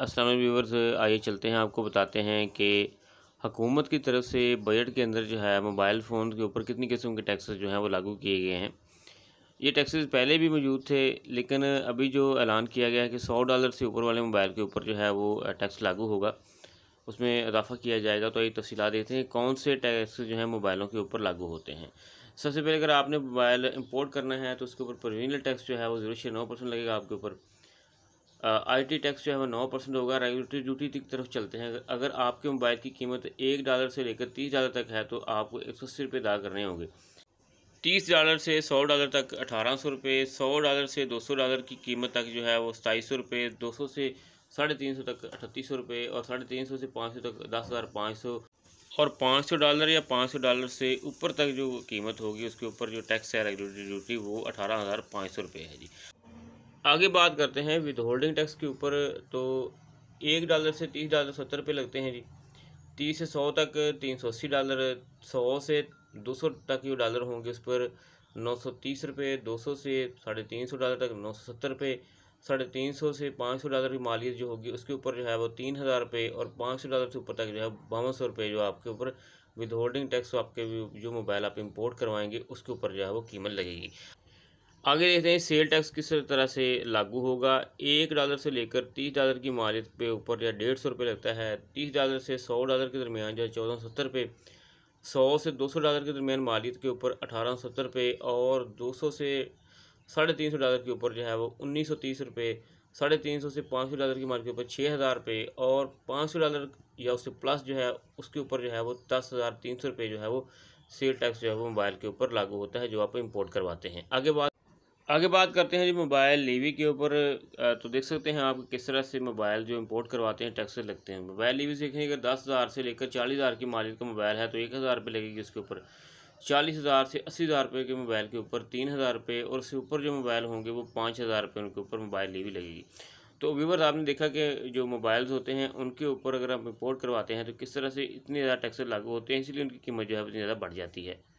Aslam viewers आइए चलते हैं आपको बताते हैं कि हकूमत की तरफ से बजट के अंदर जो है मोबाइल फ़ोन के ऊपर कितनी किस्म के टैक्सेस जो हैं वो लागू किए गए हैं ये टैक्सेस पहले भी मौजूद थे लेकिन अभी जो ऐलान किया गया है कि सौ डॉलर से ऊपर वाले मोबाइल के ऊपर जो है वो टैक्स लागू होगा उसमें इजाफा किया जाएगा तो ये तफसी देते हैं कौन से टैक्स जो है मोबाइलों के ऊपर लागू होते हैं सबसे पहले अगर आपने मोबाइल इम्पोर्ट करना है तो उसके ऊपर प्रोविजनल टैक्स जो है वो जीरो छः नौ परसेंट लगेगा आपके ऊपर आई टी टैक्स जो है वो नौ परसेंट होगा रेगुलेटरी ड्यूटी की तरफ चलते हैं अगर आपके मोबाइल की कीमत एक डॉलर से लेकर तीस डॉलर तक है तो आपको एक सौ अस्सी रुपये अदा करने होंगे तीस डॉलर से सौ डॉलर तक अठारह सौ रुपये सौ डॉलर से दो सौ डॉलर की कीमत तक जो है वो सताईस सौ रुपये दो सौ से साढ़े तीन सौ तक अठतीस सौ रुपये और साढ़े तीन सौ से पाँच सौ तक दस हज़ार पाँच सौ और पाँच सौ डॉलर या पाँच सौ डॉलर से ऊपर तक जो कीमत होगी उसके ऊपर जो टैक्स है रेगुलेटरी ड्यूटी वो अठारह हज़ार पाँच सौ रुपये है जी आगे बात करते हैं विद होल्डिंग टैक्स के ऊपर तो एक डॉलर से तीस डॉलर सत्तर रुपये लगते हैं जी तीस से सौ तक तीन सौ अस्सी डॉलर सौ से दो सौ तक ये डॉलर होंगे उस पर नौ सौ तीस रुपये दो सौ से साढ़े तीन सौ डॉलर तक नौ सौ सत्तर रुपये साढ़े तीन सौ से पाँच सौ डॉलर की मालियत जो होगी उसके ऊपर जो है वो तीन हज़ार रुपये और पाँच सौ डॉलर से ऊपर तक जो है बावन सौ रुपये जो आपके ऊपर विद होल्डिंग टैक्स आपके जो मोबाइल आप इम्पोर्ट करवाएंगे उसके ऊपर जो है वो कीमत लगेगी आगे देखते हैं सेल टैक्स किस तरह से लागू होगा एक डॉलर से लेकर तीस डॉलर की मालियत पे ऊपर या डेढ़ सौ रुपये लगता है तीस डॉलर से सौ डॉलर के दरमियान जो चौदह सौ सत्तर रुपये सौ से दो सौ डॉलर के दरमियान मालियत के ऊपर अठारह सौ सत्तर रुपये और दो सौ से साढ़े तीन सौ डॉलर के ऊपर जो है वो उन्नीस सौ तीस रुपये साढ़े तीन सौ से पाँच सौ डॉलर की मालियत के ऊपर छः हज़ार रुपये और पाँच सौ डॉलर या उससे प्लस जो है उसके ऊपर जो है वो दस हज़ार तीन सौ रुपये जो है वो सेल टैक्स जो है वो मोबाइल के ऊपर लागू होता है जो आप इम्पोर्ट करवाते हैं आगे बात आगे बात करते हैं जी मोबाइल लेवी के ऊपर तो देख सकते हैं आप किस तरह से मोबाइल जो इंपोर्ट करवाते हैं टैक्सेस लगते हैं मोबाइल लेवी से देखें अगर दस हज़ार से लेकर चालीस हज़ार की मालिक का मोबाइल है तो एक हज़ार रुपये लगेगी उसके ऊपर चालीस हज़ार से अस्सी हज़ार रुपये के मोबाइल के ऊपर तीन हज़ार रुपये और उससे ऊपर जो मोबाइल होंगे वो पाँच हज़ार रुपये उनके ऊपर मोबाइल लेवी लगेगी तो व्यूवर आपने देखा कि जो मोबाइल्स होते हैं उनके ऊपर अगर आप इम्पोर्ट करवाते हैं तो किस तरह से इतने ज़्यादा टैक्सेस लागू होते हैं इसलिए उनकी कीमत जो है इतनी ज़्यादा बढ़ जाती है